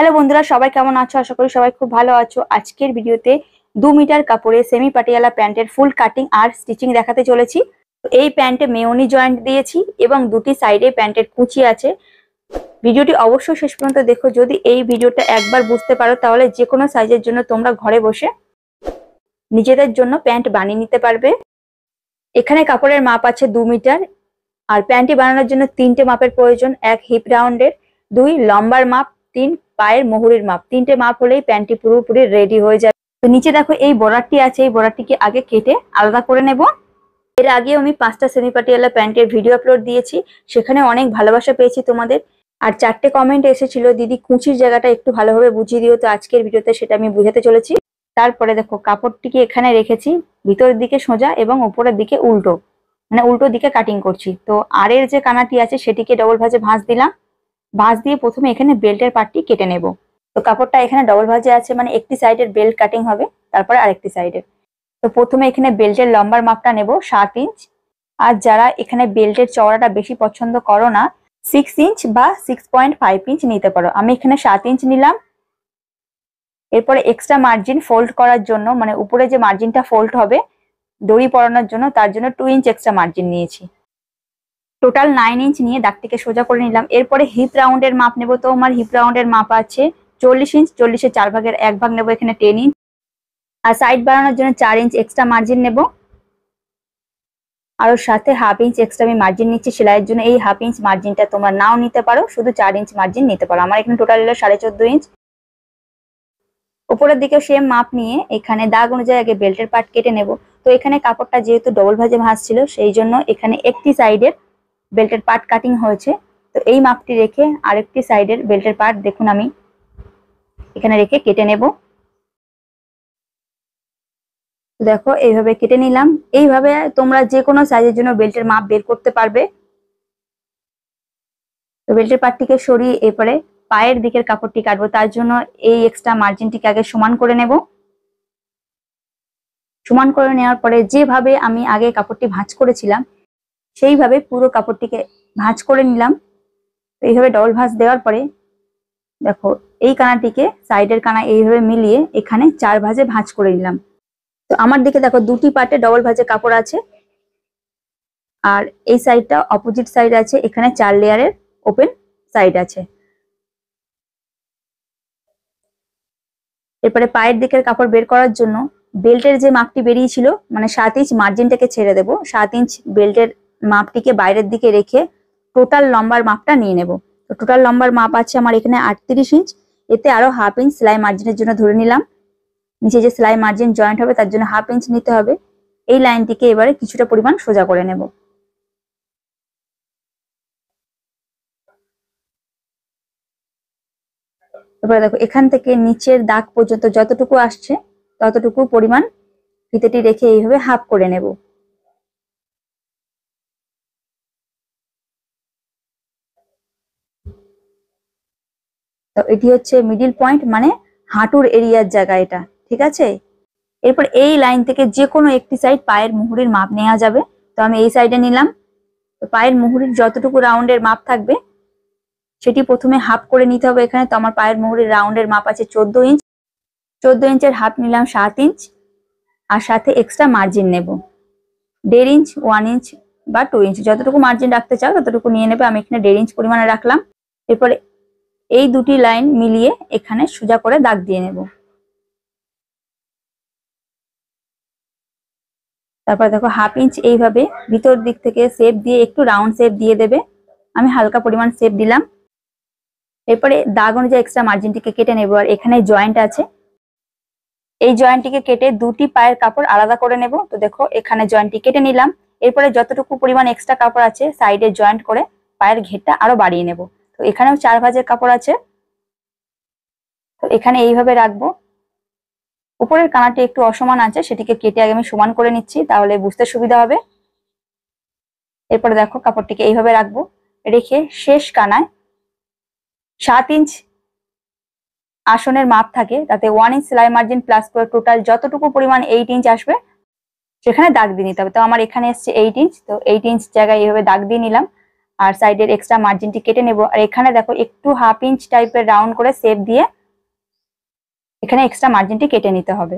Hello বন্ধুরা সবাই কেমন আছো আশা করি সবাই খুব ভালো আছো আজকের ভিডিওতে দু মিটার কাপড়ে সেমি পাটিয়ালা প্যান্টের ফুল কাটিং আর স্টিচিং দেখাতে চলেছি এই প্যান্টে মেয়নি জয়েন্ট দিয়েছি এবং দুটি সাইডে প্যান্টের কুচি আছে ভিডিওটি অবশ্যই শেষ পর্যন্ত দেখো যদি এই ভিডিওটা একবার বুঝতে পারো তাহলে যে কোনো সাইজের জন্য তোমরা ঘরে বসে নিজেদের জন্য প্যান্ট বানিয়ে নিতে পারবে এখানে কাপড়ের মাপ আছে দু মিটার আর প্যান্টটি বানানোর জন্য তিনটে মাপের প্রয়োজন এক হিপ রাউন্ডের দুই লম্বার মাপ তিন পায়ের মোহরের মাপ তিনটে মাপ হলেই প্যান্টটি পুরোপুরি রেডি হয়ে যাবে তো নিচে দেখো এই বর্ডারটি আছে এই বর্ডারটিকে আগে কেটে আলাদা করে নেব এর আগে আমি পাঁচটা সেমি পাটিয়ালা প্যান্টের ভিডিও আপলোড দিয়েছি সেখানে অনেক ভালোবাসা পেয়েছি তোমাদের আর চারটে কমেন্ট এসেছিল দিদি কুচির জায়গাটা একটু ভালোভাবে বুঝিয়ে দিও তো আজকের ভিডিওতে সেটা আমি বুঝাতে চলেছি তারপরে দেখো কাপড়টিকে এখানে রেখেছি ভিতরের দিকে সোজা এবং উপরের দিকে উল্টো মানে উল্টো দিকে কাটিং করছি তো আরের যে কানাটি আছে সেটিকে ডবল ভাজে ভাঁজ দিলাম ভাঁজ দিয়ে প্রথমে এখানে বেল্টের পার্টটি কেটে নেব তো কাপড়টা এখানে ডবল ভাঁজে আছে মানে একটি সাইডের বেল্ট কাটিং হবে তারপরে আরেকটি সাইডের তো প্রথমে এখানে বেল্টের লম্বার মাপটা নেব সাত ইঞ্চ আর যারা এখানে বেল্টের চওড়াটা বেশি পছন্দ করো না সিক্স ইঞ্চ বা সিক্স পয়েন্ট ফাইভ ইঞ্চ নিতে পারো আমি এখানে সাত ইঞ্চ নিলাম এরপরে এক্সট্রা মার্জিন ফোল্ড করার জন্য মানে উপরে যে মার্জিনটা ফোল্ড হবে দড়ি পরানোর জন্য তার জন্য টু ইঞ্চ এক্সট্রা মার্জিন নিয়েছি টোটাল নাইন ইঞ্চ নিয়ে দাগটিকে সোজা করে নিলাম এরপরে হিপ রাউন্ডের মাপ নেব তো আমার হিপ রাউন্ডের মাপ আছে চল্লিশ ইঞ্চ চল্লিশের চার ভাগের এক ভাগ নেব এখানে টেন ইঞ্চ আর সাইড বাড়ানোর জন্য চার ইঞ্চ এক্সট্রা মার্জিন নেব আর সাথে হাফ ইঞ্চ এক্সট্রা আমি মার্জিন নিচ্ছি সেলাইয়ের জন্য এই হাফ ইঞ্চ মার্জিনটা তোমরা নাও নিতে পারো শুধু চার ইঞ্চ মার্জিন নিতে পারো আমার এখানে টোটাল এলো সাড়ে চোদ্দো ইঞ্চ উপরের দিকেও সেম মাপ নিয়ে এখানে দাগ অনুযায়ী আগে বেল্টের পার্ট কেটে নেব তো এখানে কাপড়টা যেহেতু ডবল ভাজে ভাঁজ ছিল সেই জন্য এখানে একটি সাইডের বেল্টের পার্ট কাটিং হয়েছে তো এই মাপটি রেখে আরেকটি সাইডের বেল্টের পার্ট দেখুন আমি এখানে রেখে কেটে নেব দেখো এইভাবে কেটে নিলাম এইভাবে তোমরা যে কোনো সাইজের জন্য বেল্টের মাপ বের করতে পারবে তো বেল্টের পার্টটিকে সরিয়ে এরপরে পায়ের দিকের কাপড়টি কাটবো তার জন্য এই এক্সট্রা মার্জিনটিকে আগে সমান করে নেব সমান করে নেওয়ার পরে যেভাবে আমি আগে কাপড়টি ভাঁজ করেছিলাম সেইভাবে পুরো কাপড়টিকে ভাঁজ করে নিলাম তো এইভাবে ডবল ভাঁজ দেওয়ার পরে দেখো এই কানাটিকে সাইডের কানা এইভাবে মিলিয়ে এখানে চার ভাঁজে ভাঁজ করে নিলাম তো আমার দিকে দেখো দুটি পার্টে ডবল ভাঁজে কাপড় আছে আর এই সাইডটা অপোজিট সাইড আছে এখানে চার লেয়ারের ওপেন সাইড আছে এরপরে পায়ের দিকের কাপড় বের করার জন্য বেল্টের যে মাপটি বেরিয়েছিল মানে সাত ইঞ্চ মার্জিনটাকে ছেড়ে দেব সাত ইঞ্চ বেল্টের মাপটিকে বাইরের দিকে রেখে টোটাল লম্বার মাপটা নিয়ে নেব তো টোটাল লম্বার মাপ আছে আমার এখানে আটত্রিশ ইঞ্চ এতে আরো হাফ ইঞ্চ সেলাই মার্জিনের জন্য ধরে নিলাম নিচে যে সেলাই মার্জিন জয়েন্ট হবে তার জন্য হাফ ইঞ্চ নিতে হবে এই লাইনটিকে এবারে কিছুটা পরিমাণ সোজা করে নেব এবারে দেখো এখান থেকে নিচের দাগ পর্যন্ত যতটুকু আসছে ততটুকু পরিমাণ ফিতেটি রেখে এইভাবে হাফ করে নেবো তো এটি হচ্ছে মিডিল পয়েন্ট মানে হাঁটুর এরিয়ার জায়গা এটা ঠিক আছে এরপর এই লাইন থেকে যে কোনো একটি সাইড পায়ের মুহুরির মাপ নেওয়া যাবে তো আমি এই সাইডে নিলাম তো পায়ের মুহুরির যতটুকু রাউন্ডের মাপ থাকবে সেটি প্রথমে হাফ করে নিতে হবে এখানে তো আমার পায়ের মুহুরির রাউন্ডের মাপ আছে চোদ্দ ইঞ্চ চোদ্দ ইঞ্চের হাফ নিলাম সাত ইঞ্চ আর সাথে এক্সট্রা মার্জিন নেব দেড় ইঞ্চ ওয়ান ইঞ্চ বা টু ইঞ্চ যতটুকু মার্জিন রাখতে চাও ততটুকু নিয়ে নেবে আমি এখানে দেড় ইঞ্চ পরিমাণে রাখলাম এরপরে এই দুটি লাইন মিলিয়ে এখানে সোজা করে দাগ দিয়ে নেব তারপর দেখো হাফ ইঞ্চ এইভাবে ভিতর দিক থেকে শেপ দিয়ে একটু রাউন্ড শেপ দিয়ে দেবে আমি হালকা পরিমাণ শেপ দিলাম এরপরে দাগ অনুযায়ী এক্সট্রা মার্জিনটিকে কেটে নেব আর এখানে জয়েন্ট আছে এই জয়েন্টটিকে কেটে দুটি পায়ের কাপড় আলাদা করে নেব তো দেখো এখানে জয়েন্টটি কেটে নিলাম এরপরে যতটুকু পরিমাণ এক্সট্রা কাপড় আছে সাইডে জয়েন্ট করে পায়ের ঘেরটা আরো বাড়িয়ে নেবো তো এখানেও চার ভাজের কাপড় আছে তো এখানে এইভাবে রাখবো উপরের কানাটি একটু অসমান আছে সেটিকে কেটে আগে আমি সমান করে নিচ্ছি তাহলে বুঝতে সুবিধা হবে এরপরে দেখো কাপড়টিকে এইভাবে রাখবো রেখে শেষ কানায় সাত ইঞ্চ আসনের মাপ থাকে তাতে ওয়ান ইঞ্চ সেলাই মার্জিন প্লাস করে টোটাল যতটুকু পরিমাণ এইট ইঞ্চ আসবে সেখানে দাগ দিয়ে নিতে হবে তো আমার এখানে এসছে এইট ইঞ্চ তো এইট ইঞ্চ জায়গায় এইভাবে দাগ দিয়ে নিলাম আর সাইডের এক্সট্রা মার্জিনটি কেটে নেব আর এখানে দেখো একটু হাফ ইঞ্চ টাইপের রাউন্ড করে শেপ দিয়ে এখানে এক্সট্রা মার্জিনটি কেটে নিতে হবে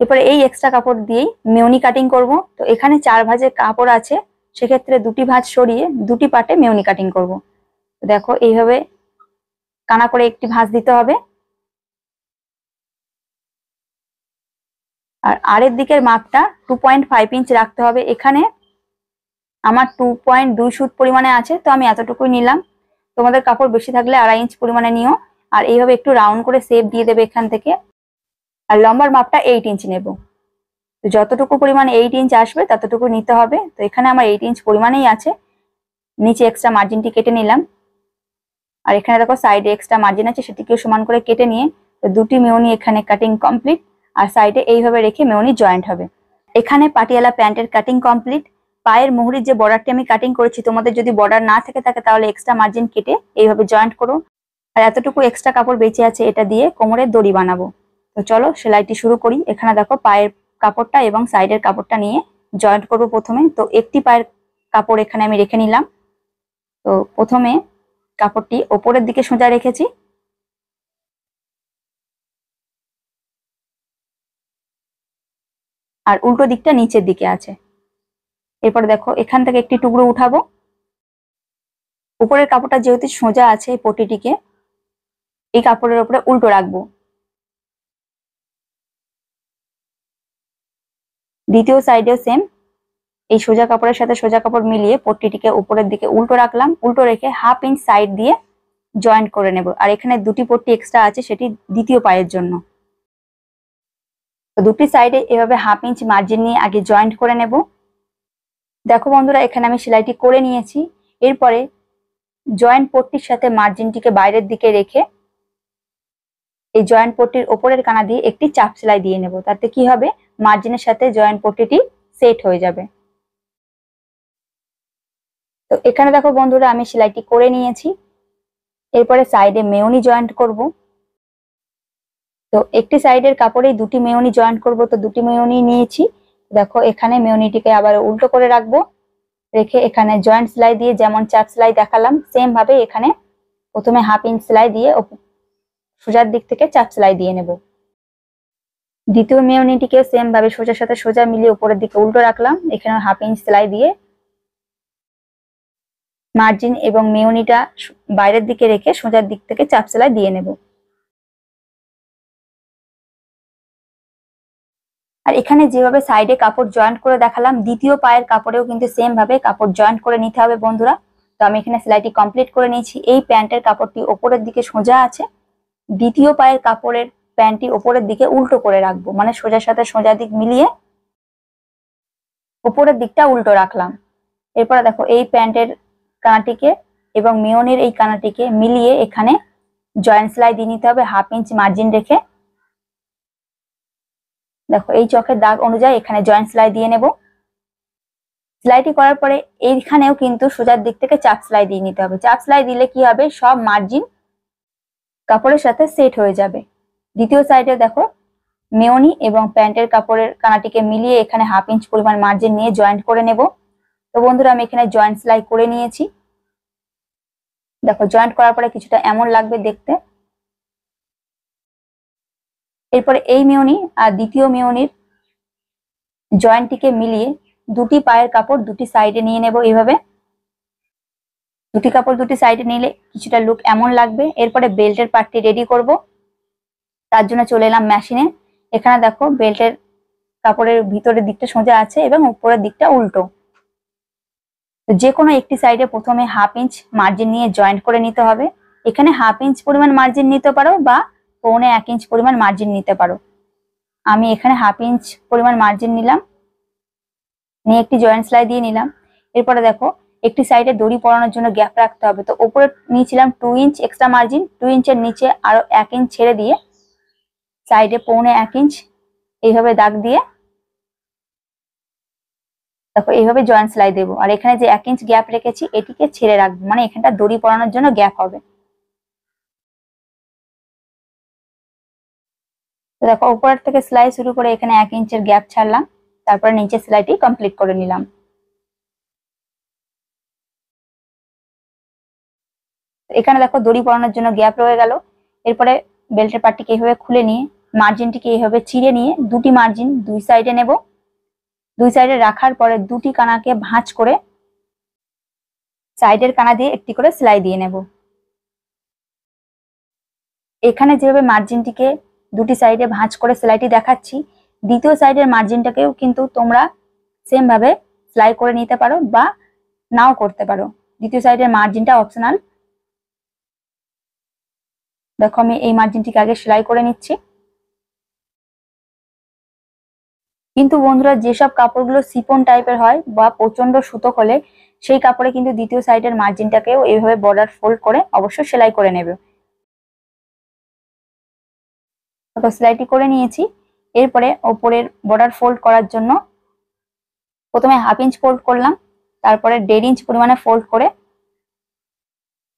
এরপরে এই এক্সট্রা কাপড় দিয়েই মেউনি কাটিং করব তো এখানে চার ভাজের কাপড় আছে সেক্ষেত্রে দুটি ভাঁজ সরিয়ে দুটি পাটে মেউনি কাটিং করব দেখো এইভাবে কানা করে একটি ভাঁজ দিতে হবে আর আরের দিকের মাপটা টু পয়েন্ট ফাইভ ইঞ্চ রাখতে হবে এখানে আমার টু পয়েন্ট দুই সুত পরিমাণে আছে তো আমি এতটুকুই নিলাম তোমাদের কাপড় বেশি থাকলে আড়াই ইঞ্চ পরিমাণে নিও আর এইভাবে একটু রাউন্ড করে সেপ দিয়ে দেবে এখান থেকে আর লম্বার মাপটা এইট ইঞ্চ নেব তো যতটুকু পরিমাণে এইট ইঞ্চ আসবে ততটুকু নিতে হবে তো এখানে আমার এইট ইঞ্চ পরিমাণেই আছে নিচে এক্সট্রা মার্জিনটি কেটে নিলাম আর এখানে দেখো সাইডে এক্সট্রা মার্জিন আছে সেটিকেও সমান করে কেটে নিয়ে তো দুটি মেয়নি এখানে কাটিং কমপ্লিট আর সাইডে এইভাবে রেখে মেওনি জয়েন্ট হবে এখানে পাটিয়ালা প্যান্টের কাটিং কমপ্লিট পায়ের মুহুরির যে বর্ডারটি আমি কাটিং করেছি তোমাদের যদি বর্ডার না থেকে থাকে তাহলে এক্সট্রা মার্জিন কেটে এইভাবে জয়েন্ট করো আর এতটুকু এক্সট্রা কাপড় বেঁচে আছে এটা দিয়ে কোমরের দড়ি বানাবো তো চলো সেলাইটি শুরু করি এখানে দেখো পায়ের কাপড়টা এবং সাইডের কাপড়টা নিয়ে জয়েন্ট করব প্রথমে তো একটি পায়ের কাপড় এখানে আমি রেখে নিলাম তো প্রথমে কাপড়টি ওপরের দিকে সোজা রেখেছি আর উল্টো দিকটা নিচের দিকে আছে এরপর দেখো এখান থেকে একটি টুকরো উঠাবো উপরের কাপড়টা যেহেতু সোজা আছে এই পটিটিকে এই কাপড়ের উপরে উল্টো রাখবো দ্বিতীয় সাইডেও সেম এই সোজা কাপড়ের সাথে সোজা কাপড় মিলিয়ে পট্টিটিকে উপরের দিকে উল্টো রাখলাম উল্টো রেখে হাফ ইঞ্চ সাইড দিয়ে জয়েন্ট করে নেব আর এখানে দুটি পট্টি এক্সট্রা আছে সেটি দ্বিতীয় পায়ের জন্য তো দুটি সাইডে এভাবে হাফ ইঞ্চ মার্জিন নিয়ে আগে জয়েন্ট করে নেব দেখো বন্ধুরা এখানে আমি সেলাইটি করে নিয়েছি এরপরে জয়েন্ট পট্টির সাথে মার্জিনটিকে বাইরের দিকে রেখে এই জয়েন্ট পট্টির ওপরের কানা দিয়ে একটি চাপ সেলাই দিয়ে নেব তাতে কি হবে মার্জিনের সাথে জয়েন্ট পট্টিটি সেট হয়ে যাবে তো এখানে দেখো বন্ধুরা আমি সেলাইটি করে নিয়েছি এরপরে সাইডে মেউনি জয়েন্ট করব তো একটি সাইডের কাপড়ে দুটি মেয়নি জয়েন্ট করব তো দুটি মেয়নি নিয়েছি দেখো এখানে মেয়নিটিকে আবার উল্টো করে রাখবো রেখে এখানে জয়েন্ট সেলাই দিয়ে যেমন চাপ সেলাই দেখালাম সেম ভাবে এখানে প্রথমে হাফ ইঞ্চ সেলাই দিয়ে সোজার দিক থেকে চাপ সেলাই দিয়ে নেব দ্বিতীয় মেয়নিটিকে সেম ভাবে সোজার সাথে সোজা মিলিয়ে উপরের দিকে উল্টো রাখলাম এখানে হাফ ইঞ্চ সেলাই দিয়ে মার্জিন এবং মেয়নিটা বাইরের দিকে রেখে সোজার দিক থেকে চাপ সেলাই দিয়ে নেবো আর এখানে যেভাবে সাইডে কাপড় জয়েন্ট করে দেখালাম দ্বিতীয় পায়ের কাপড়েও কিন্তু সেম ভাবে কাপড় জয়েন্ট করে নিতে হবে বন্ধুরা তো আমি এখানে সেলাইটি কমপ্লিট করে নিয়েছি এই প্যান্টের কাপড়টি ওপরের দিকে সোজা আছে দ্বিতীয় পায়ের কাপড়ের প্যান্টটি ওপরের দিকে উল্টো করে রাখবো মানে সোজার সাথে সোজা দিক মিলিয়ে ওপরের দিকটা উল্টো রাখলাম এরপরে দেখো এই প্যান্টের কানাটিকে এবং মেয়নের এই কানাটিকে মিলিয়ে এখানে জয়েন্ট সেলাই দিয়ে নিতে হবে হাফ ইঞ্চ মার্জিন রেখে দেখো এই চকের দাগ অনুযায়ী এখানে জয়েন্ট সেলাই দিয়ে নেব সেলাইটি করার পরে এইখানেও কিন্তু সোজার দিক থেকে চাপ সেলাই দিয়ে নিতে হবে চাপ সেলাই দিলে কি হবে সব মার্জিন কাপড়ের সাথে সেট হয়ে যাবে দ্বিতীয় সাইডে দেখো মেয়নি এবং প্যান্টের কাপড়ের কানাটিকে মিলিয়ে এখানে হাফ ইঞ্চ পরিমাণ মার্জিন নিয়ে জয়েন্ট করে নেব তো বন্ধুরা আমি এখানে জয়েন্ট সেলাই করে নিয়েছি দেখো জয়েন্ট করার পরে কিছুটা এমন লাগবে দেখতে এরপরে এই মেয়নি আর দ্বিতীয় মেয়নির জয়েন্টটিকে মিলিয়ে দুটি পায়ের কাপড় দুটি সাইডে নিয়ে নেব এইভাবে দুটি কাপড় দুটি সাইডে নিলে কিছুটা লুক এমন লাগবে এরপরে বেল্টের পার্টটি রেডি করব তার জন্য চলে এলাম মেশিনে এখানে দেখো বেল্টের কাপড়ের ভিতরের দিকটা সোজা আছে এবং উপরের দিকটা উল্টো যে কোনো একটি সাইডে প্রথমে হাফ ইঞ্চ মার্জিন নিয়ে জয়েন্ট করে নিতে হবে এখানে হাফ ইঞ্চ পরিমাণ মার্জিন নিতে পারো বা পৌনে এক ইঞ্চ পরিমাণ মার্জিন নিতে পারো আমি এখানে হাফ ইঞ্চ পরিমাণ মার্জিন নিলাম নিয়ে একটি জয়েন্ট সেলাই দিয়ে নিলাম এরপরে দেখো একটি সাইডে দড়ি পরানোর জন্য গ্যাপ রাখতে হবে তো ওপরে নিয়েছিলাম two inch extra margin two ইঞ্চের নিচে আরো এক ইঞ্চ ছেড়ে দিয়ে সাইডে পৌনে এক ইঞ্চ এইভাবে দাগ দিয়ে দেখো এইভাবে জয়েন্ট সেলাই দেবো আর এখানে যে এক ইঞ্চ গ্যাপ রেখেছি এটিকে ছেড়ে রাখবো মানে এখানটা দড়ি পরানোর জন্য গ্যাপ হবে দেখো উপরের থেকে সেলাই শুরু করে এখানে এক ইঞ্চের গ্যাপ ছাড়লাম তারপরে নিচে সেলাইটি কমপ্লিট করে নিলাম এখানে দেখো দড়ি পরানোর জন্য গ্যাপ রয়ে গেল এরপরে বেল্টের পার্টটিকে এইভাবে খুলে নিয়ে মার্জিনটিকে এইভাবে চিড়ে নিয়ে দুটি মার্জিন দুই সাইডে নেব দুই সাইডে রাখার পরে দুটি কানাকে ভাঁজ করে সাইডের কানা দিয়ে একটি করে সেলাই দিয়ে নেব এখানে যেভাবে মার্জিনটিকে দুটি সাইডে ভাঁজ করে সেলাইটি দেখাচ্ছি দ্বিতীয় সাইডের মার্জিনটাকেও কিন্তু তোমরা সেমভাবে সেলাই করে নিতে পারো বা নাও করতে পারো দ্বিতীয় সাইডের মার্জিনটা অপশনাল দেখো আমি এই মার্জিনটিকে আগে সেলাই করে নিচ্ছি কিন্তু বন্ধুরা যেসব কাপড়গুলো সিপন টাইপের হয় বা প্রচন্ড সুতো হলে সেই কাপড়ে কিন্তু দ্বিতীয় সাইডের মার্জিনটাকেও এইভাবে বর্ডার ফোল্ড করে অবশ্য সেলাই করে নেবে মতো সেলাইটি করে নিয়েছি এরপরে ওপরের বর্ডার ফোল্ড করার জন্য প্রথমে হাফ ইঞ্চ ফোল্ড করলাম তারপরে দেড় ইঞ্চ পরিমাণে ফোল্ড করে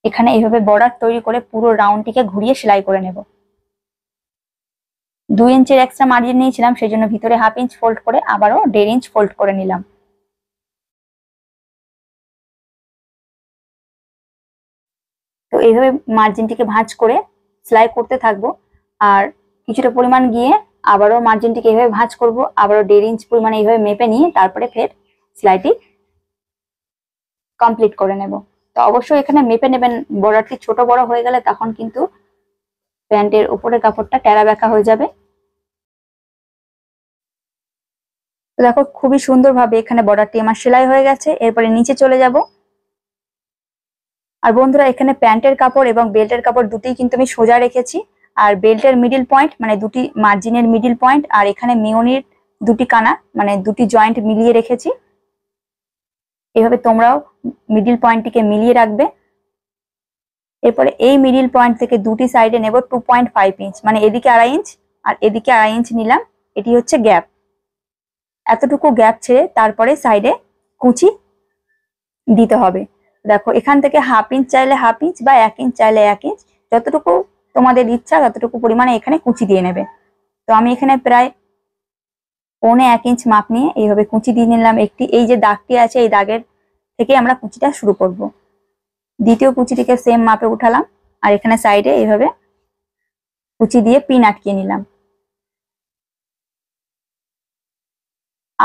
এখানে এইভাবে বর্ডার তৈরি করে পুরো রাউন্ডটিকে ঘুরিয়ে সেলাই করে নেব দুই ইঞ্চের এক্সট্রা মার্জিন নিয়েছিলাম সেই জন্য ভিতরে হাফ ইঞ্চ ফোল্ড করে আবারও দেড় ইঞ্চ ফোল্ড করে নিলাম তো এইভাবে মার্জিনটিকে ভাঁজ করে সেলাই করতে থাকবো আর কিছুটা পরিমাণ গিয়ে আবারও মার্জিনটিকে এইভাবে ভাঁজ করব আবারও দেড় ইঞ্চ পরিমাণে এইভাবে মেপে নিয়ে তারপরে ফের সেলাইটি কমপ্লিট করে নেব তো অবশ্যই এখানে মেপে নেবেন বর্ডারটি ছোট বড় হয়ে গেলে তখন কিন্তু প্যান্টের উপরের কাপড়টা টেরা ব্যাখা হয়ে যাবে দেখো খুবই সুন্দরভাবে এখানে বর্ডারটি আমার সেলাই হয়ে গেছে এরপরে নিচে চলে যাব আর বন্ধুরা এখানে প্যান্টের কাপড় এবং বেল্টের কাপড় দুটি কিন্তু আমি সোজা রেখেছি আর বেল্টের মিডিল পয়েন্ট মানে দুটি মার্জিনের মিডিল পয়েন্ট আর এখানে মিওনির দুটি কানা মানে দুটি জয়েন্ট মিলিয়ে রেখেছি এভাবে তোমরাও মিডিল পয়েন্টটিকে মিলিয়ে রাখবে এরপরে এই মিডিল পয়েন্ট থেকে দুটি সাইডে নেব টু পয়েন্ট ফাইভ ইঞ্চ মানে এদিকে আড়াই ইঞ্চ আর এদিকে আড়াই ইঞ্চ নিলাম এটি হচ্ছে গ্যাপ এতটুকু গ্যাপ ছেড়ে তারপরে সাইডে কুচি দিতে হবে দেখো এখান থেকে হাফ ইঞ্চ চাইলে হাফ ইঞ্চ বা এক ইঞ্চ চাইলে এক ইঞ্চ যতটুকু তোমাদের ইচ্ছা ততটুকু পরিমাণে এখানে কুচি দিয়ে নেবে তো আমি এখানে প্রায় পৌনে এক ইঞ্চ মাপ নিয়ে এইভাবে কুচি দিয়ে নিলাম একটি এই যে দাগটি আছে এই দাগের থেকে আমরা কুচিটা শুরু করব। দ্বিতীয় কুচিটিকে সেম মাপে উঠালাম আর এখানে সাইডে এইভাবে কুচি দিয়ে পিন আটকিয়ে নিলাম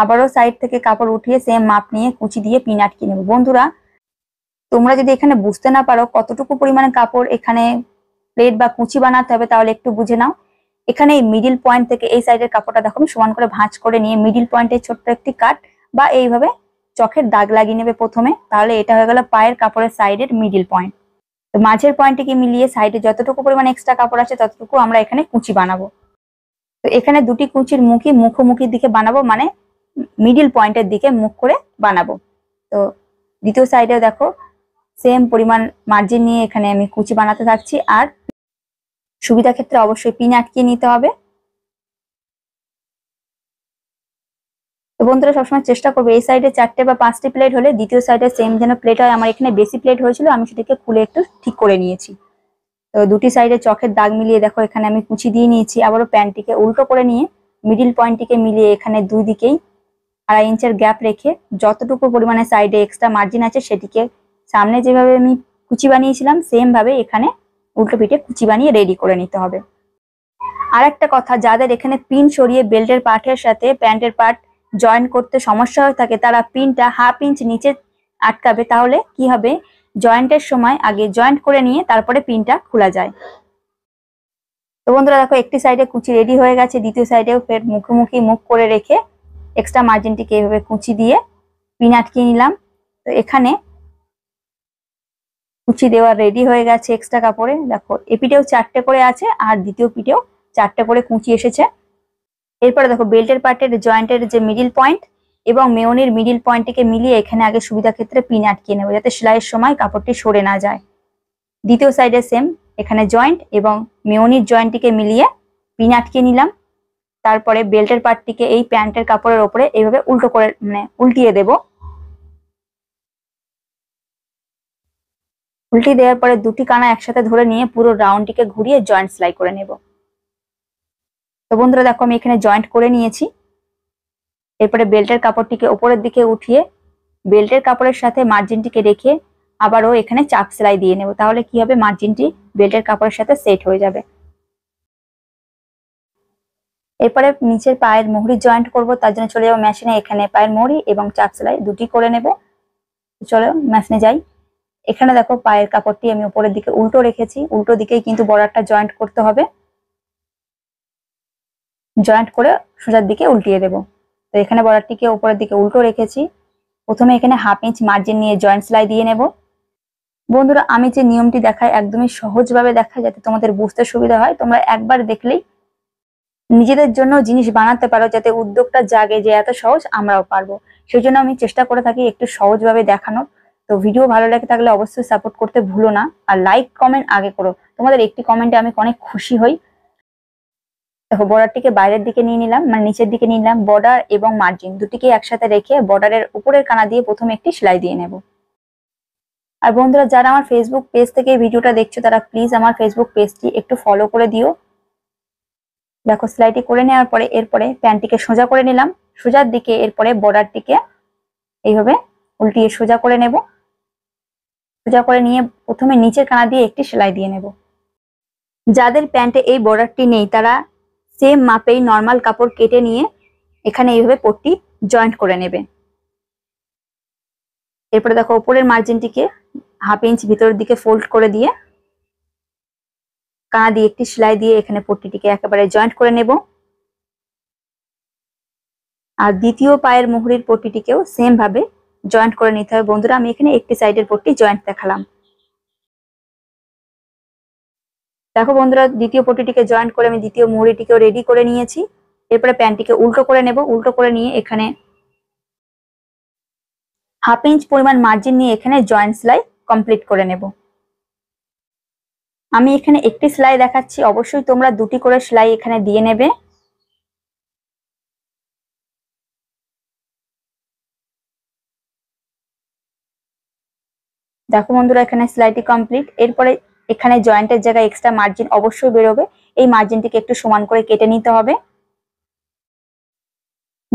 আবারও সাইড থেকে কাপড় উঠিয়ে সেম মাপ নিয়ে কুচি দিয়ে পিন আটকিয়ে নেব বন্ধুরা তোমরা যদি এখানে বুঝতে না পারো কতটুকু পরিমাণে কাপড় এখানে প্লেট বা কুচি বানাতে হবে তাহলে একটু বুঝে নাও এখানে এই মিডিল পয়েন্ট থেকে এই সাইডের কাপড়টা দেখো সমান করে ভাঁজ করে নিয়ে মিডিল পয়েন্টে ছোট্ট একটি কাট বা এইভাবে চোখের দাগ লাগিয়ে নেবে প্রথমে তাহলে এটা হয়ে গেল পায়ের কাপড়ের সাইডের মিডিল পয়েন্ট তো মাঝের পয়েন্টটিকে মিলিয়ে সাইডে যতটুকু পরিমাণ এক্সট্রা কাপড় আছে ততটুকু আমরা এখানে কুচি বানাবো তো এখানে দুটি কুচির মুখি মুখোমুখির দিকে বানাবো মানে মিডিল পয়েন্টের দিকে মুখ করে বানাবো তো দ্বিতীয় সাইডে দেখো সেম পরিমাণ মার্জিন নিয়ে এখানে আমি কুচি বানাতে থাকছি আর সুবিধা ক্ষেত্রে অবশ্যই পিন আটকিয়ে নিতে হবে তো বন্ধুরা সবসময় চেষ্টা করবো এই সাইডে চারটে বা পাঁচটি প্লেট হলে দ্বিতীয় সাইডে সেম যেন প্লেট হয় আমার এখানে বেশি প্লেট হয়েছিল আমি সেটাকে খুলে একটু ঠিক করে নিয়েছি তো দুটি সাইডে চখের দাগ মিলিয়ে দেখো এখানে আমি কুচি দিয়ে নিয়েছি আবারও প্যানটিকে উল্টো করে নিয়ে মিডিল পয়েন্টটিকে মিলিয়ে এখানে দুই দিকেই আড়াই ইঞ্চের গ্যাপ রেখে যতটুকু পরিমাণে সাইডে এক্সট্রা মার্জিন আছে সেটিকে সামনে যেভাবে আমি কুচি বানিয়েছিলাম সেম ভাবে এখানে উল্টো পিঠে কুচি বানিয়ে রেডি করে নিতে হবে আর একটা কথা যাদের এখানে পিন সরিয়ে বেল্টের পার্টের সাথে প্যান্টের পার্ট জয়েন করতে সমস্যা হয়ে থাকে তারা পিনটা হাফ ইঞ্চ নিচে আটকাবে তাহলে কি হবে জয়েন্টের সময় আগে জয়েন্ট করে নিয়ে তারপরে পিনটা খোলা যায় তো বন্ধুরা দেখো একটি সাইডে কুচি রেডি হয়ে গেছে দ্বিতীয় সাইডেও ফের মুখোমুখি মুখ করে রেখে এক্সট্রা মার্জিনটিকে এইভাবে কুচি দিয়ে পিন আটকিয়ে নিলাম তো এখানে কুচি দেওয়া রেডি হয়ে গেছে এক্সট্রা কাপড়ে দেখো এপিটেও চারটে করে আছে আর দ্বিতীয় পিটেও চারটে করে কুচি এসেছে এরপরে দেখো বেল্টের পার্টের জয়েন্টের যে মিডিল পয়েন্ট এবং মেয়নের মিডিল পয়েন্টটিকে মিলিয়ে এখানে আগে সুবিধা ক্ষেত্রে পিন আটকিয়ে নেবো যাতে সেলাইয়ের সময় কাপড়টি সরে না যায় দ্বিতীয় সাইডে সেম এখানে জয়েন্ট এবং মেয়নির জয়েন্টটিকে মিলিয়ে পিন আটকে নিলাম তারপরে বেল্টের পার্টটিকে এই প্যান্টের কাপড়ের ওপরে এইভাবে উল্টো করে মানে উল্টিয়ে দেবো উল্টি দেওয়ার পরে দুটি কানা একসাথে ধরে নিয়ে পুরো রাউন্ডটিকে ঘুরিয়ে জয়েন্ট সেলাই করে নেব তো বন্ধুরা দেখো আমি এখানে জয়েন্ট করে নিয়েছি এরপরে বেল্টের কাপড়টিকে ওপরের দিকে উঠিয়ে বেল্টের কাপড়ের সাথে মার্জিনটিকে রেখে আবারও এখানে চাপ সেলাই দিয়ে নেব তাহলে কি হবে মার্জিনটি বেল্টের কাপড়ের সাথে সেট হয়ে যাবে এরপরে নিচের পায়ের মুহুরি জয়েন্ট করব তার জন্য চলে যাবো মেশিনে এখানে পায়ের মুড়ি এবং চাপ সেলাই দুটি করে নেব চলো মেশিনে যাই এখানে দেখো পায়ের কাপড়টি আমি উপরের দিকে উল্টো রেখেছি উল্টো দিকেই কিন্তু বর্ডারটা জয়েন্ট করতে হবে জয়েন্ট করে সোজার দিকে উল্টিয়ে দেব তো এখানে বর্ডারটিকে উপরের দিকে উল্টো রেখেছি প্রথমে এখানে হাফ ইঞ্চ মার্জিন নিয়ে জয়েন্ট সেলাই দিয়ে নেব বন্ধুরা আমি যে নিয়মটি দেখাই একদমই সহজভাবে দেখাই যাতে তোমাদের বুঝতে সুবিধা হয় তোমরা একবার দেখলেই নিজেদের জন্য জিনিস বানাতে পারো যাতে উদ্যোগটা জাগে যে এত সহজ আমরাও পারবো সেই জন্য আমি চেষ্টা করে থাকি একটু সহজভাবে দেখানোর তো ভিডিও ভালো লাগে থাকলে অবশ্যই সাপোর্ট করতে ভুলো না আর লাইক কমেন্ট আগে করো তোমাদের একটি কমেন্টে আমি অনেক খুশি হই দেখো বর্ডারটিকে বাইরের দিকে নিয়ে নিলাম মানে নিচের দিকে নিয়ে নিলাম বর্ডার এবং মার্জিন দুটিকে একসাথে রেখে বর্ডারের উপরের কানা দিয়ে প্রথমে একটি সেলাই দিয়ে নেব আর বন্ধুরা যারা আমার ফেসবুক পেজ থেকে ভিডিওটা দেখছো তারা প্লিজ আমার ফেসবুক পেজটি একটু ফলো করে দিও দেখো সেলাইটি করে নেওয়ার পরে এরপরে প্যান্টটিকে সোজা করে নিলাম সোজার দিকে এরপরে বর্ডারটিকে এইভাবে উল্টিয়ে সোজা করে নেবো সোজা করে নিয়ে প্রথমে নিচের কানা দিয়ে একটি সেলাই দিয়ে নেব যাদের প্যান্টে এই বর্ডারটি নেই তারা সেম মাপেই নর্মাল কাপড় কেটে নিয়ে এখানে এইভাবে পট্টি জয়েন্ট করে নেবে এরপরে দেখো ওপরের মার্জিনটিকে হাফ ইঞ্চ ভিতরের দিকে ফোল্ড করে দিয়ে কানা দিয়ে একটি সেলাই দিয়ে এখানে পট্টিটিকে একেবারে জয়েন্ট করে নেব আর দ্বিতীয় পায়ের মুহুরির পট্টিটিকেও ভাবে জয়েন্ট করে নিতে হবে বন্ধুরা আমি এখানে একটি সাইডের পট্টি জয়েন্ট দেখালাম দেখো বন্ধুরা দ্বিতীয় পটিটিকে জয়েন্ট করে আমি দ্বিতীয় মুড়িটিকেও রেডি করে নিয়েছি এরপরে প্যান্টটিকে উল্টো করে নেব উল্টো করে নিয়ে এখানে হাফ ইঞ্চ পরিমাণ মার্জিন নিয়ে এখানে জয়েন্ট সেলাই কমপ্লিট করে নেব আমি এখানে একটি সেলাই দেখাচ্ছি অবশ্যই তোমরা দুটি করে সেলাই এখানে দিয়ে নেবে দেখো বন্ধুরা এখানে সেলাইটি কমপ্লিট এরপরে এখানে জয়েন্টের জায়গায় এক্সট্রা মার্জিন অবশ্যই বেরোবে এই মার্জিনটিকে একটু সমান করে কেটে নিতে হবে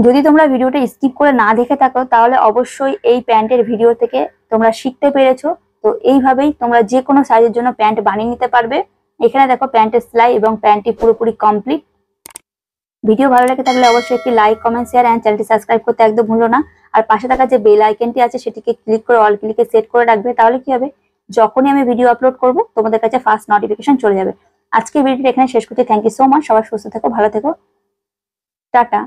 যদি তোমরা ভিডিওটা স্কিপ করে না দেখে থাকো তাহলে অবশ্যই এই প্যান্টের ভিডিও থেকে তোমরা শিখতে পেরেছো তো এইভাবেই তোমরা যে কোনো সাইজের জন্য প্যান্ট বানিয়ে নিতে পারবে এখানে দেখো প্যান্টের সেলাই এবং প্যান্টটি পুরোপুরি কমপ্লিট ভিডিও ভালো লাগে থাকলে অবশ্যই একটি লাইক কমেন্ট শেয়ার অ্যান্ড চ্যানেলটি সাবস্ক্রাইব করতে একদম ভুলো না আর পাশে থাকা যে বেল আইকনটি আছে সেটিকে ক্লিক করে অল ক্লিকে সেট করে রাখবে তাহলে কি হবে যখনই আমি ভিডিও আপলোড করব তোমাদের কাছে ফার্স্ট নোটিফিকেশন চলে যাবে আজকে ভিডিওটি এখানে শেষ করছি থ্যাংক ইউ সো মাচ সবাই সুস্থ থেকো ভালো থেকো টাটা